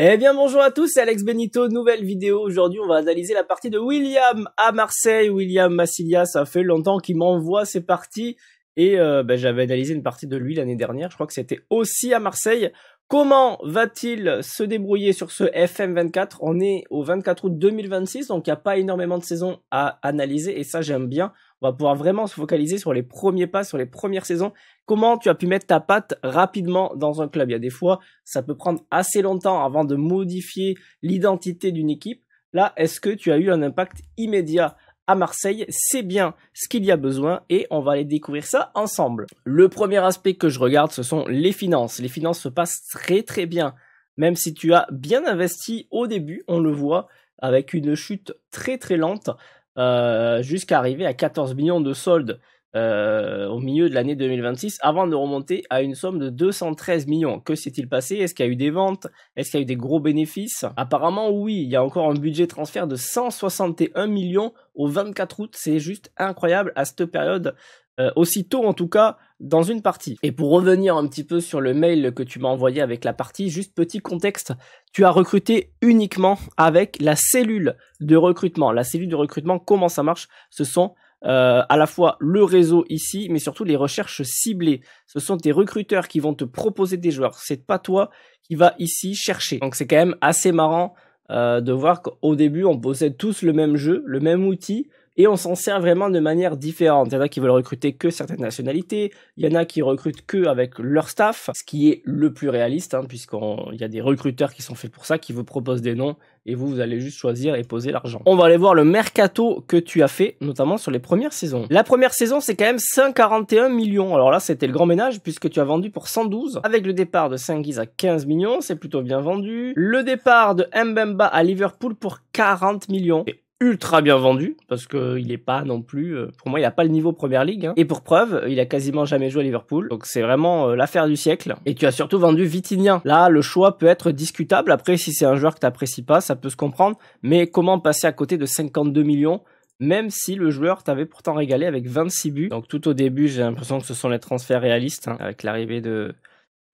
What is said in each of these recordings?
Eh bien bonjour à tous, c'est Alex Benito, nouvelle vidéo. Aujourd'hui on va analyser la partie de William à Marseille. William Massilia, ça fait longtemps qu'il m'envoie ses parties. Et euh, ben, j'avais analysé une partie de lui l'année dernière, je crois que c'était aussi à Marseille. Comment va-t-il se débrouiller sur ce FM24 On est au 24 août 2026, donc il n'y a pas énormément de saisons à analyser et ça j'aime bien on va pouvoir vraiment se focaliser sur les premiers pas, sur les premières saisons. Comment tu as pu mettre ta patte rapidement dans un club Il y a des fois, ça peut prendre assez longtemps avant de modifier l'identité d'une équipe. Là, est-ce que tu as eu un impact immédiat à Marseille, c'est bien ce qu'il y a besoin et on va aller découvrir ça ensemble. Le premier aspect que je regarde, ce sont les finances. Les finances se passent très très bien. Même si tu as bien investi au début, on le voit, avec une chute très très lente, euh, jusqu'à arriver à 14 millions de soldes euh, au milieu de l'année 2026 avant de remonter à une somme de 213 millions. Que s'est-il passé Est-ce qu'il y a eu des ventes Est-ce qu'il y a eu des gros bénéfices Apparemment oui, il y a encore un budget transfert de 161 millions au 24 août, c'est juste incroyable à cette période euh, aussitôt en tout cas dans une partie. Et pour revenir un petit peu sur le mail que tu m'as envoyé avec la partie, juste petit contexte, tu as recruté uniquement avec la cellule de recrutement. La cellule de recrutement, comment ça marche Ce sont euh, à la fois le réseau ici, mais surtout les recherches ciblées. Ce sont tes recruteurs qui vont te proposer des joueurs. C'est pas toi qui va ici chercher. Donc c'est quand même assez marrant euh, de voir qu'au début on possède tous le même jeu, le même outil, et on s'en sert vraiment de manière différente. Il y en a qui veulent recruter que certaines nationalités, il y en a qui recrutent que avec leur staff, ce qui est le plus réaliste, hein, puisqu'il y a des recruteurs qui sont faits pour ça, qui vous proposent des noms, et vous, vous allez juste choisir et poser l'argent. On va aller voir le mercato que tu as fait, notamment sur les premières saisons. La première saison, c'est quand même 141 millions. Alors là, c'était le grand ménage, puisque tu as vendu pour 112. Avec le départ de Saint-Guise à 15 millions, c'est plutôt bien vendu. Le départ de Mbemba à Liverpool pour 40 millions ultra bien vendu parce que il est pas non plus euh, pour moi il a pas le niveau première ligue hein. et pour preuve il a quasiment jamais joué à Liverpool donc c'est vraiment euh, l'affaire du siècle et tu as surtout vendu Vitinha là le choix peut être discutable après si c'est un joueur que n'apprécies pas ça peut se comprendre mais comment passer à côté de 52 millions même si le joueur t'avait pourtant régalé avec 26 buts donc tout au début j'ai l'impression que ce sont les transferts réalistes hein, avec l'arrivée de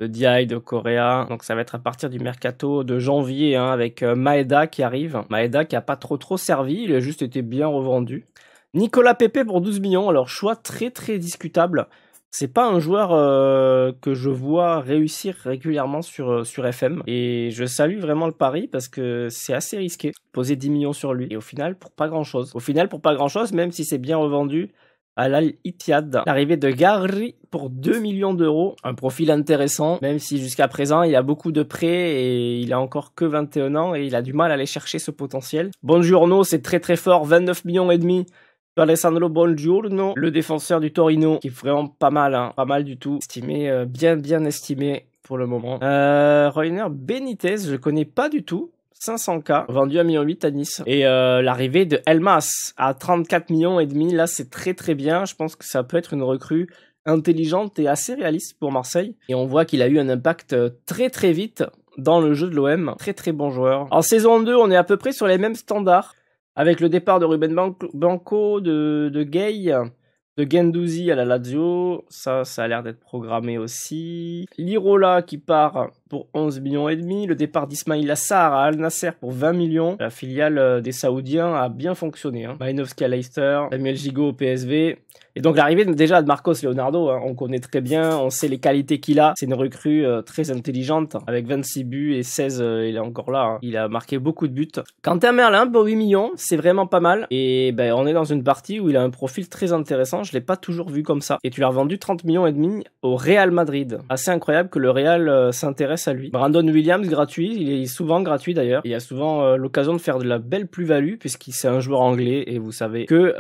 de DI, de Coréa. Donc ça va être à partir du mercato de janvier hein, avec euh, Maeda qui arrive. Maeda qui a pas trop trop servi, il a juste été bien revendu. Nicolas Pepe pour 12 millions, alors choix très très discutable. C'est pas un joueur euh, que je vois réussir régulièrement sur, euh, sur FM. Et je salue vraiment le pari parce que c'est assez risqué. Poser 10 millions sur lui. Et au final, pour pas grand chose. Au final, pour pas grand chose, même si c'est bien revendu, à l'Al L'arrivée de Gary pour 2 millions d'euros, un profil intéressant, même si jusqu'à présent il a beaucoup de prêts et il a encore que 21 ans et il a du mal à aller chercher ce potentiel. Bonjourno, c'est très très fort, 29 millions et demi. Alessandro Bongiorno, le défenseur du Torino, qui est vraiment pas mal, hein. pas mal du tout, estimé, euh, bien bien estimé pour le moment. Euh, Reiner Benitez, je connais pas du tout. 500K, vendu à 1,8 million à Nice. Et euh, l'arrivée de Elmas à 34 millions et demi, là c'est très très bien. Je pense que ça peut être une recrue intelligente et assez réaliste pour Marseille. Et on voit qu'il a eu un impact euh, très très vite dans le jeu de l'OM. Très très bon joueur. En saison 2, on est à peu près sur les mêmes standards. Avec le départ de Ruben Banco, de, de Gay, de Gendouzi à la Lazio, ça, ça a l'air d'être programmé aussi. Lirola qui part pour 11 millions et demi, le départ d'Ismail Assar à Al Nasser pour 20 millions. La filiale euh, des Saoudiens a bien fonctionné. Hein. Leister, à Leicester, Samuel au PSV. Et donc l'arrivée déjà de Marcos Leonardo, hein, on connaît très bien, on sait les qualités qu'il a. C'est une recrue euh, très intelligente, avec 26 buts et 16, euh, il est encore là. Hein. Il a marqué beaucoup de buts. Quentin Merlin, pour bah 8 millions, c'est vraiment pas mal. Et ben, on est dans une partie où il a un profil très intéressant, je l'ai pas toujours vu comme ça. Et tu l'as vendu 30 millions et demi au Real Madrid. Assez incroyable que le Real euh, s'intéresse à lui. Brandon Williams, gratuit, il est souvent gratuit d'ailleurs. Il a souvent l'occasion de faire de la belle plus-value, puisqu'il c'est un joueur anglais, et vous savez que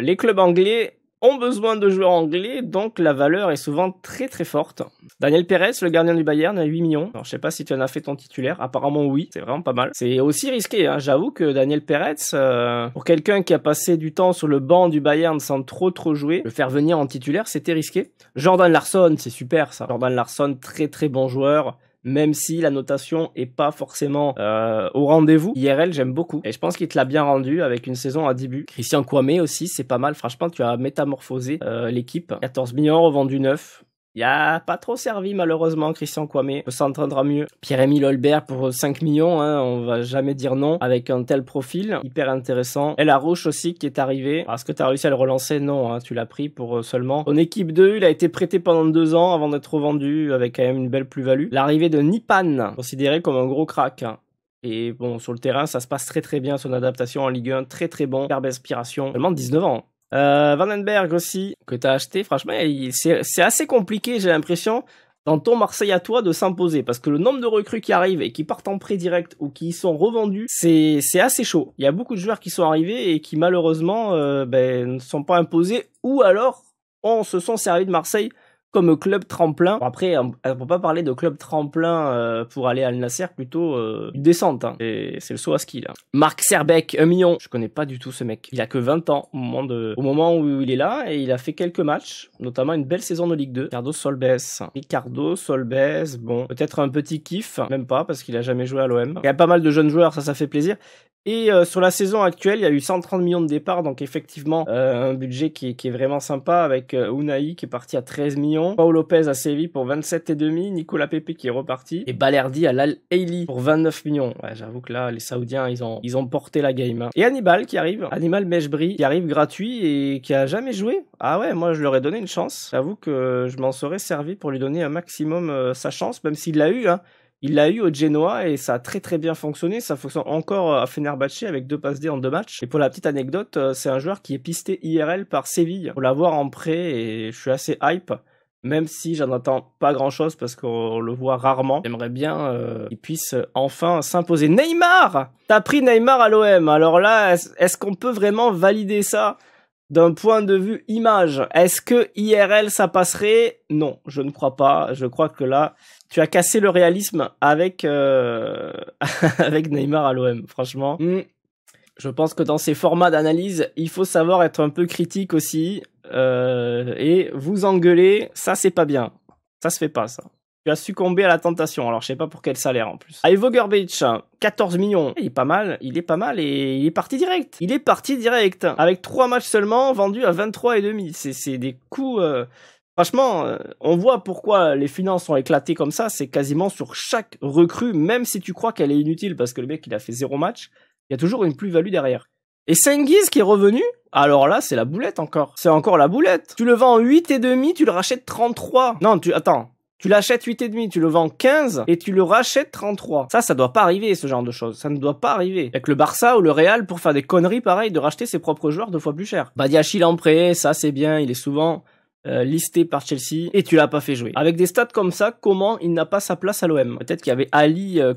les clubs anglais ont besoin de joueurs anglais, donc la valeur est souvent très très forte. Daniel Perez, le gardien du Bayern, a 8 millions. Alors, je sais pas si tu en as fait ton titulaire, apparemment oui, c'est vraiment pas mal. C'est aussi risqué, hein. j'avoue que Daniel Perez, euh, pour quelqu'un qui a passé du temps sur le banc du Bayern sans trop trop jouer, le faire venir en titulaire, c'était risqué. Jordan Larson, c'est super ça. Jordan Larson, très très bon joueur même si la notation est pas forcément euh, au rendez-vous. IRL, j'aime beaucoup. Et je pense qu'il te l'a bien rendu avec une saison à début. Christian Kouame aussi, c'est pas mal. Franchement, tu as métamorphosé euh, l'équipe. 14 millions revendus neuf. Il a pas trop servi malheureusement Christian Kwame. On s'entendra mieux. Pierre-Emile Holbert pour 5 millions, On hein, on va jamais dire non avec un tel profil, hyper intéressant. Et la Roche aussi qui est arrivée. Est-ce que tu as réussi à le relancer Non, hein, tu l'as pris pour euh, seulement. En équipe 2, il a été prêté pendant 2 ans avant d'être revendu avec quand même une belle plus-value. L'arrivée de Nipan, considéré comme un gros crack. Hein. Et bon, sur le terrain, ça se passe très très bien, son adaptation en Ligue 1, très très bon, Herbe inspiration, seulement 19 ans. Euh, Vandenberg aussi, que tu as acheté, franchement, c'est assez compliqué, j'ai l'impression, dans ton Marseille à toi, de s'imposer. Parce que le nombre de recrues qui arrivent et qui partent en prêt direct ou qui sont revendus, c'est assez chaud. Il y a beaucoup de joueurs qui sont arrivés et qui malheureusement euh, ben, ne sont pas imposés ou alors on se sont servis de Marseille comme club tremplin. après, on peut pas parler de club tremplin euh, pour aller à Al Nasser, plutôt euh, une descente. Hein. C'est le saut à ski là. Marc Serbec, un million. Je connais pas du tout ce mec. Il a que 20 ans au moment, au moment où il est là et il a fait quelques matchs, notamment une belle saison de Ligue 2. Ricardo Solbes. Ricardo Solbes, bon, peut-être un petit kiff, même pas parce qu'il a jamais joué à l'OM. Il y a pas mal de jeunes joueurs, ça, ça fait plaisir. Et euh, sur la saison actuelle, il y a eu 130 millions de départs, donc effectivement euh, un budget qui, est vraiment sympa avec euh, Unai qui est parti à 13 millions, Paul Lopez à Séville pour et demi, Nicolas Pepe qui est reparti et Balerdi à l'Al Eili pour 29 millions. Ouais, j'avoue que là les Saoudiens, ils ont ils ont porté la game. Hein. Et Hannibal qui arrive, Hannibal Meshbri qui arrive gratuit et qui a jamais joué. Ah ouais, moi je leur ai donné une chance. J'avoue que je m'en serais servi pour lui donner un maximum euh, sa chance même s'il l'a eu hein. Il l'a eu au Genoa et ça a très très bien fonctionné. Ça fonctionne encore à Fenerbahce avec deux passes D en deux matchs. Et pour la petite anecdote, euh, c'est un joueur qui est pisté IRL par Séville pour l'avoir en prêt et je suis assez hype. Même si j'en attends pas grand chose parce qu'on le voit rarement, j'aimerais bien euh, qu'il puisse euh, enfin s'imposer. Neymar T'as pris Neymar à l'OM, alors là, est-ce qu'on peut vraiment valider ça d'un point de vue image. Est-ce que IRL ça passerait Non, je ne crois pas. Je crois que là, tu as cassé le réalisme avec euh, avec Neymar à l'OM. Franchement, mm. je pense que dans ces formats d'analyse, il faut savoir être un peu critique aussi euh, et vous engueuler, ça c'est pas bien. Ça se fait pas ça tu as succombé à la tentation. Alors, je sais pas pour quel salaire en plus. Ivoger Beach, 14 millions. Il est pas mal, il est pas mal et il est parti direct. Il est parti direct. Avec 3 matchs seulement, vendus à 23,5. C'est, c'est des coups... Euh, franchement, euh, on voit pourquoi les finances ont éclaté comme ça. C'est quasiment sur chaque recrue, même si tu crois qu'elle est inutile parce que le mec, il a fait zéro match, il y a toujours une plus-value derrière. Et Sengiz qui est revenu, alors là, c'est la boulette encore. C'est encore la boulette. Tu le vends 8 et demi, tu le rachètes 33. Non, tu attends. Tu l'achètes 8,5, tu le vends 15 et tu le rachètes 33. Ça, ça doit pas arriver, ce genre de choses. Ça ne doit pas arriver. Avec le Barça ou le Real pour faire des conneries pareilles de racheter ses propres joueurs deux fois plus cher. Badiashi en ça c'est bien, il est souvent euh, listé par Chelsea et tu l'as pas fait jouer. Avec des stats comme ça, comment il n'a pas sa place à l'OM Peut-être qu'il y avait Ali euh,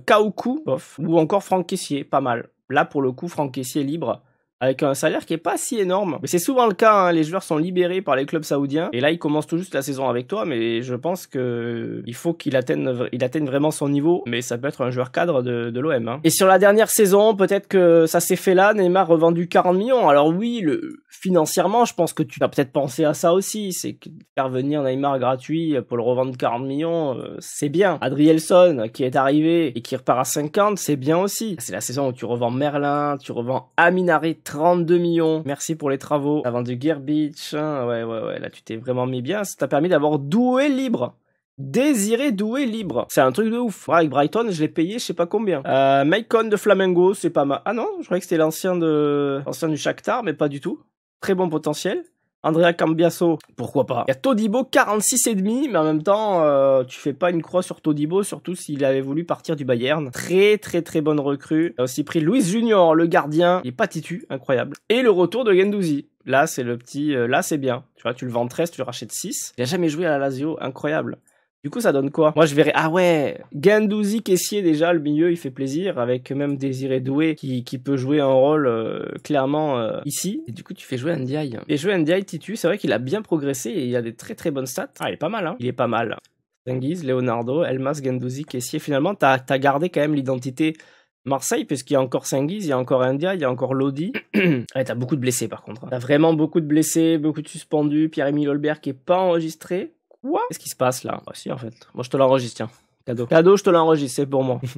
bof, ou encore Franck Caissier, pas mal. Là, pour le coup, Franck est libre avec un salaire qui est pas si énorme. Mais c'est souvent le cas, hein. les joueurs sont libérés par les clubs saoudiens, et là il commence tout juste la saison avec toi, mais je pense que il faut qu'il atteigne, il atteigne vraiment son niveau, mais ça peut être un joueur cadre de, l'OM. Hein. Et sur la dernière saison, peut-être que ça s'est fait là, Neymar revendu 40 millions, alors oui, le, financièrement, je pense que tu as peut-être pensé à ça aussi. C'est que faire venir Neymar gratuit pour le revendre 40 millions, euh, c'est bien. Adrielson, qui est arrivé et qui repart à 50, c'est bien aussi. C'est la saison où tu revends Merlin, tu revends Aminari 32 millions. Merci pour les travaux. T'as vendu Gear Beach. Hein, ouais, ouais, ouais. Là, tu t'es vraiment mis bien. Ça t'a permis d'avoir doué libre. Désiré Doué libre. C'est un truc de ouf. avec Brighton, je l'ai payé je sais pas combien. Euh, de Flamengo, c'est pas mal. Ah non, je croyais que c'était l'ancien de l'ancien du Shakhtar, mais pas du tout très bon potentiel. Andrea Cambiaso. pourquoi pas. Il y a Todibo, 46,5, mais en même temps, euh, tu fais pas une croix sur Todibo, surtout s'il avait voulu partir du Bayern. Très, très, très bonne recrue. Il a aussi pris Luis Junior, le gardien. Il est pas titu, incroyable. Et le retour de Gendouzi. Là, c'est le petit... Euh, là, c'est bien. Tu vois, tu le vends 13, tu le rachètes 6. Il a jamais joué à la Lazio, incroyable. Du coup, ça donne quoi Moi, je verrais. Ah ouais, Gandouzi, caissier déjà, le milieu, il fait plaisir avec même Désiré Doué qui, peut jouer un rôle euh, clairement euh, ici. Et du coup, tu fais jouer Ndiaye. Et jouer Ndiaye Titu, c'est vrai qu'il a bien progressé et il a des très très bonnes stats. Ah, il est pas mal, hein Il est pas mal. Tenguiz, Leonardo, Elmas, Gandouzi, caissier. Finalement, t'as as gardé quand même l'identité Marseille, puisqu'il y a encore Senghis, il y a encore India, il y a encore Lodi. ouais, t'as beaucoup de blessés par contre. Hein. T'as vraiment beaucoup de blessés, beaucoup de suspendus. pierre Emile Holbert qui est pas enregistré. Qu'est-ce qui se passe là bah, en fait. Moi je te l'enregistre, tiens. Cadeau. Cadeau, je te l'enregistre, c'est pour moi.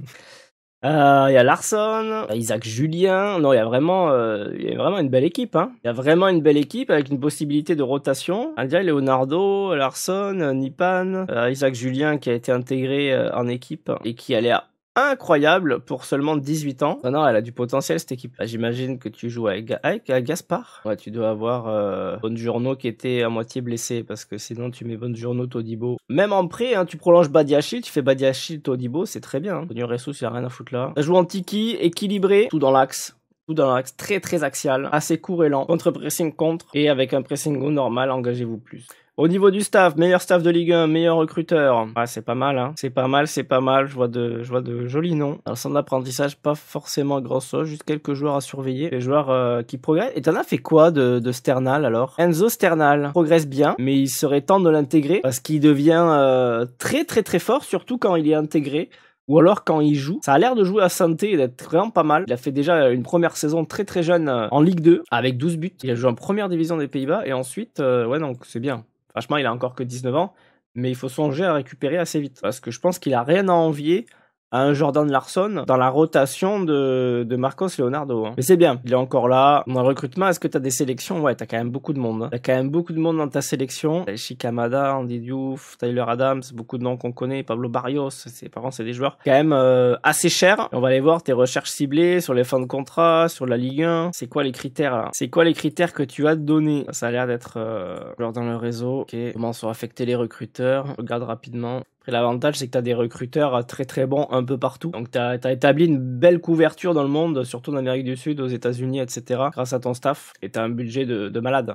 Euh, il y a Larson, Isaac Julien. Non, il y a vraiment, euh, vraiment une belle équipe. Hein. Il y a vraiment une belle équipe avec une possibilité de rotation. a Leonardo, Larson, Nipan, euh, Isaac Julien qui a été intégré en équipe et qui allait à incroyable pour seulement 18 ans. Non, non, elle a du potentiel cette équipe. Bah, j'imagine que tu joues avec, Gaspar. Gaspard. Ouais, tu dois avoir euh, Bonjourno qui était à moitié blessé parce que sinon tu mets Bonjourno, Todibo. Même en prêt, hein, tu prolonges Badiachil, tu fais Badiachil, Todibo, c'est très bien. Tony Ressous, il a rien à foutre là. joue en tiki, équilibré, tout dans l'axe tout dans l'axe très très axial, assez court et lent, contre pressing contre et avec un pressing normal, engagez-vous plus. Au niveau du staff, meilleur staff de Ligue 1, meilleur recruteur. Ah, c'est pas mal, hein. C'est pas mal, c'est pas mal. Je vois de, je vois de jolis noms. Alors, centre d'apprentissage, pas forcément grand saut. juste quelques joueurs à surveiller. Les joueurs euh, qui progressent. Et t'en as fait quoi de, Sternal alors Enzo Sternal progresse bien, mais il serait temps de l'intégrer parce qu'il devient euh, très très très fort, surtout quand il est intégré ou alors quand il joue. Ça a l'air de jouer à santé et d'être vraiment pas mal. Il a fait déjà une première saison très très jeune euh, en Ligue 2 avec 12 buts. Il a joué en première division des Pays-Bas et ensuite, ouais, donc c'est bien. Franchement, il a encore que 19 ans, mais il faut songer à récupérer assez vite parce que je pense qu'il a rien à envier à un Jordan Larson dans la rotation de, de Marcos Leonardo. Hein. Mais c'est bien, il est encore là. Dans le recrutement, est-ce que as des sélections Ouais, as quand même beaucoup de monde. Hein. T'as quand même beaucoup de monde dans ta sélection. Chikamada, Andy Diouf, Tyler Adams, beaucoup de noms qu'on connaît, Pablo Barrios, ses parents, c'est des joueurs quand même euh, assez chers. On va aller voir tes recherches ciblées sur les fins de contrat, sur la Ligue 1. C'est quoi les critères C'est quoi les critères que tu as donnés Ça a l'air d'être euh, dans le réseau. Ok, comment sont affectés les recruteurs Regarde rapidement l'avantage, c'est que tu as des recruteurs euh, très très bons un peu partout. Donc, tu as, établi une belle couverture dans le monde, surtout en Amérique du Sud, aux États-Unis, etc., grâce à ton staff. Et tu as un budget de, de malade.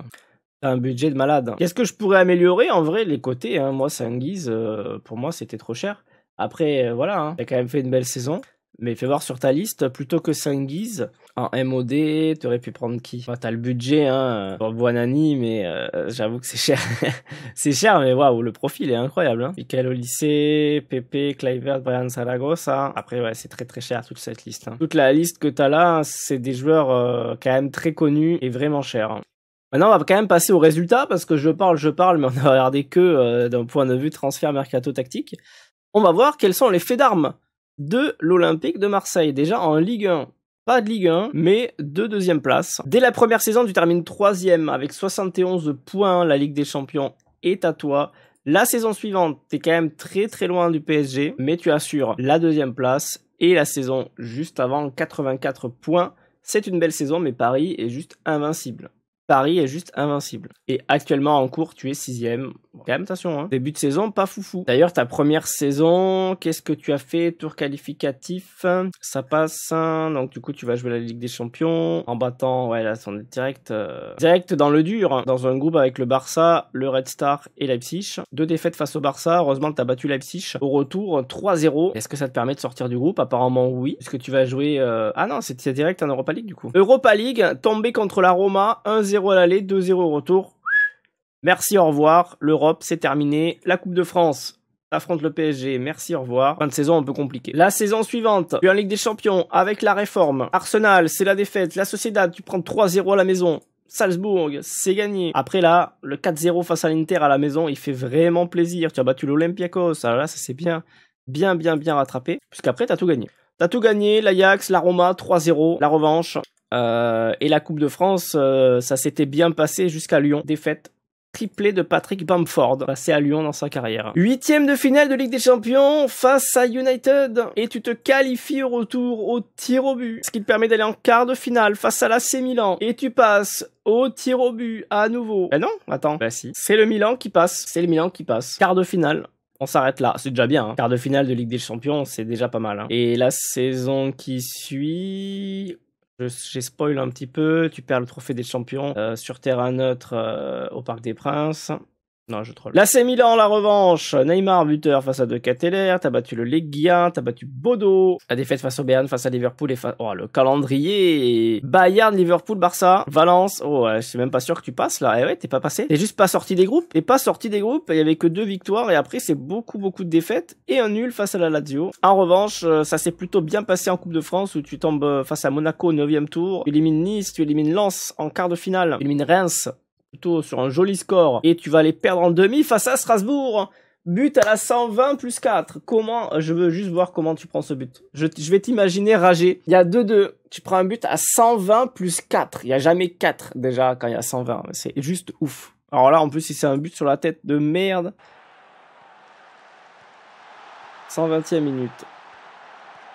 T'as un budget de malade. Qu'est-ce que je pourrais améliorer En vrai, les côtés, hein. moi, saint guise, euh, pour moi, c'était trop cher. Après, euh, voilà, tu hein. t'as quand même fait une belle saison. Mais fais voir sur ta liste, plutôt que Sengiz, en MOD, tu aurais pu prendre qui tu T'as le budget hein, pour Buonani, mais euh, j'avoue que c'est cher. c'est cher, mais waouh, le profil est incroyable. Hein. au lycée, Pepe, Clivert, Brian Saragossa. Après, ouais, c'est très très cher toute cette liste. Hein. Toute la liste que t'as là, c'est des joueurs euh, quand même très connus et vraiment chers. Hein. Maintenant, on va quand même passer aux résultats parce que je parle, je parle, mais on a regardé que euh, d'un point de vue transfert mercato tactique. On va voir quels sont les faits d'armes de l'Olympique de Marseille, déjà en Ligue 1 pas de Ligue 1, mais de deuxième place. Dès la première saison, tu termines troisième avec 71 points. La Ligue des Champions est à toi. La saison suivante, es quand même très très loin du PSG, mais tu assures la deuxième place. Et la saison juste avant, 84 points. C'est une belle saison, mais Paris est juste invincible. Paris est juste invincible. Et actuellement en cours, tu es sixième même, hein. début de saison, pas foufou. D'ailleurs, ta première saison, qu'est-ce que tu as fait Tour qualificatif, ça passe. Hein. Donc, du coup, tu vas jouer la Ligue des Champions en battant, ouais, là, on est direct, euh, direct dans le dur, hein. dans un groupe avec le Barça, le Red Star et Leipzig. Deux défaites face au Barça. Heureusement, tu as battu Leipzig au retour 3-0. Est-ce que ça te permet de sortir du groupe Apparemment, oui. Est-ce que tu vas jouer euh, Ah non, c'est direct en Europa League du coup. Europa League, tombé contre la Roma, 1-0 à l'aller, 2-0 au retour. Merci, au revoir. L'Europe, c'est terminé. La Coupe de France affronte le PSG. Merci, au revoir. Fin de saison un peu compliquée. La saison suivante, puis en Ligue des Champions avec la réforme. Arsenal, c'est la défaite. La Sociedad, tu prends 3-0 à la maison. Salzbourg, c'est gagné. Après là, le 4-0 face à l'Inter à la maison, il fait vraiment plaisir. Tu as battu l'Olympiakos. Alors ah là, ça c'est bien, bien, bien, bien rattrapé. Puisqu'après, t'as tout gagné. T'as tout gagné, l'Ajax, la Roma, 3-0, la revanche. Euh, et la Coupe de France, euh, ça s'était bien passé jusqu'à Lyon. Défaite triplé de Patrick Bamford, passé à Lyon dans sa carrière. Huitième de finale de Ligue des Champions face à United et tu te qualifies au retour au tir au but, ce qui te permet d'aller en quart de finale face à l'AC Milan et tu passes au tir au but à nouveau. Eh non, attends, Bah si, c'est le Milan qui passe, c'est le Milan qui passe, quart de finale. On s'arrête là, c'est déjà bien. Hein. Quart de finale de Ligue des Champions, c'est déjà pas mal. Hein. Et la saison qui suit, j'ai spoil un petit peu, tu perds le trophée des champions euh, sur terrain neutre euh, au Parc des Princes. Non, je troll. c'est Milan, la revanche. Neymar, buteur face à De tu T'as battu le Leguia. T'as battu Bodo. La défaite face au Bayern, face à Liverpool et face... Oh, le calendrier. Bayern, Liverpool, Barça, Valence. Oh, je suis même pas sûr que tu passes, là. Eh ouais, t'es pas passé. T'es juste pas sorti des groupes. Et pas sorti des groupes. Il y avait que deux victoires. Et après, c'est beaucoup, beaucoup de défaites. Et un nul face à la Lazio. En revanche, euh, ça s'est plutôt bien passé en Coupe de France où tu tombes euh, face à Monaco au 9 tour. Tu élimines Nice. Tu élimines Lens en quart de finale. Tu élimines Reims plutôt sur un joli score et tu vas les perdre en demi face à Strasbourg. But à la 120 plus 4. Comment Je veux juste voir comment tu prends ce but. Je, vais t'imaginer rager. Il y a 2-2. Tu prends un but à 120 plus 4. Il n'y a jamais 4 déjà quand il y a 120. C'est juste ouf. Alors là, en plus, si c'est un but sur la tête de merde. 120e minute.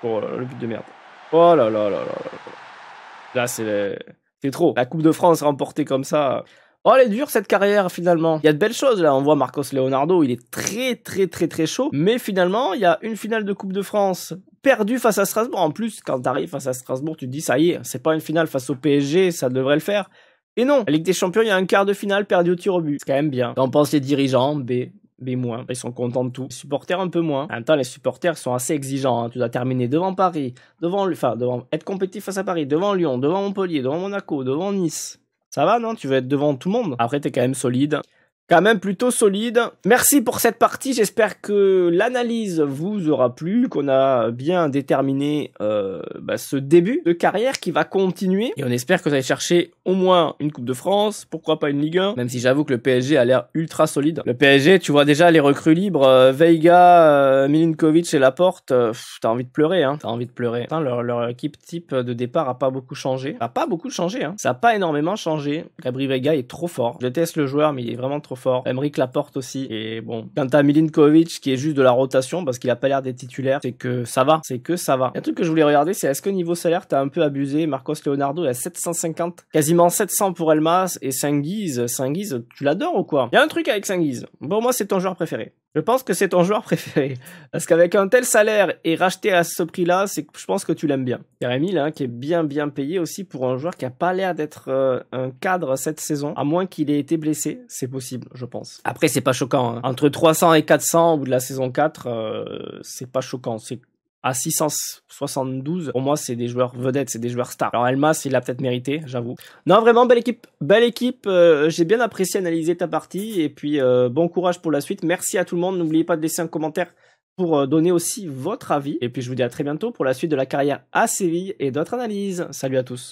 Oh là là, le but de merde. Oh là là là là là. Là, c'est trop. La Coupe de France remportée comme ça. Oh, elle est dure cette carrière finalement. Il y a de belles choses là. On voit Marcos Leonardo, il est très très très très chaud. Mais finalement, il y a une finale de Coupe de France perdue face à Strasbourg. En plus, quand t'arrives face à Strasbourg, tu te dis ça y est, c'est pas une finale face au PSG, ça devrait le faire. Et non, la Ligue des Champions, il y a un quart de finale perdu au tir au but. C'est quand même bien. T'en penses les dirigeants B, B-. moins Ils sont contents de tout. Les supporters un peu moins. En même temps, les supporters sont assez exigeants. Hein. Tu dois terminer devant Paris, devant, enfin, devant être compétitif face à Paris, devant Lyon, devant Montpellier, devant Monaco, devant Nice. Ça va, non Tu veux être devant tout le monde. Après, t'es quand même solide quand même plutôt solide. Merci pour cette partie, j'espère que l'analyse vous aura plu, qu'on a bien déterminé euh, bah, ce début de carrière qui va continuer. Et on espère que vous allez chercher au moins une Coupe de France, pourquoi pas une Ligue 1, même si j'avoue que le PSG a l'air ultra solide. Le PSG, tu vois déjà les recrues libres, euh, Veiga, euh, Milinkovic et Laporte, euh, t'as envie de pleurer, hein, t'as envie de pleurer. leur, équipe type de départ a pas beaucoup changé. a pas beaucoup changé, hein. ça a pas énormément changé. Gabriel Veiga est trop fort. Je déteste le joueur, mais il est vraiment trop trop fort. la Laporte aussi. Et bon, quant à Milinkovic, qui est juste de la rotation parce qu'il a pas l'air des titulaires, c'est que ça va. C'est que ça va. Un truc que je voulais regarder, c'est est-ce que niveau salaire, t'as un peu abusé Marcos Leonardo est a 750, quasiment 700 pour Elmas et saint Saint-Guise, tu l'adores ou quoi Il y a un truc avec Saint-Guise. bon moi, c'est ton joueur préféré. Je pense que c'est ton joueur préféré. Parce qu'avec un tel salaire et racheté à ce prix-là, c'est je pense que tu l'aimes bien. Jérémy, là, qui est bien bien payé aussi pour un joueur qui a pas l'air d'être euh, un cadre cette saison, à moins qu'il ait été blessé, c'est possible, je pense. Après, c'est pas choquant. Hein. Entre 300 et 400 au bout de la saison 4, euh, c'est pas choquant. C'est à 672. Pour moi, c'est des joueurs vedettes, c'est des joueurs stars. Alors Elmas, il l'a peut-être mérité, j'avoue. Non, vraiment, belle équipe. Belle équipe. Euh, j'ai bien apprécié analyser ta partie. Et puis, euh, bon courage pour la suite. Merci à tout le monde. N'oubliez pas de laisser un commentaire pour euh, donner aussi votre avis. Et puis, je vous dis à très bientôt pour la suite de la carrière à Séville et d'autres analyses. Salut à tous.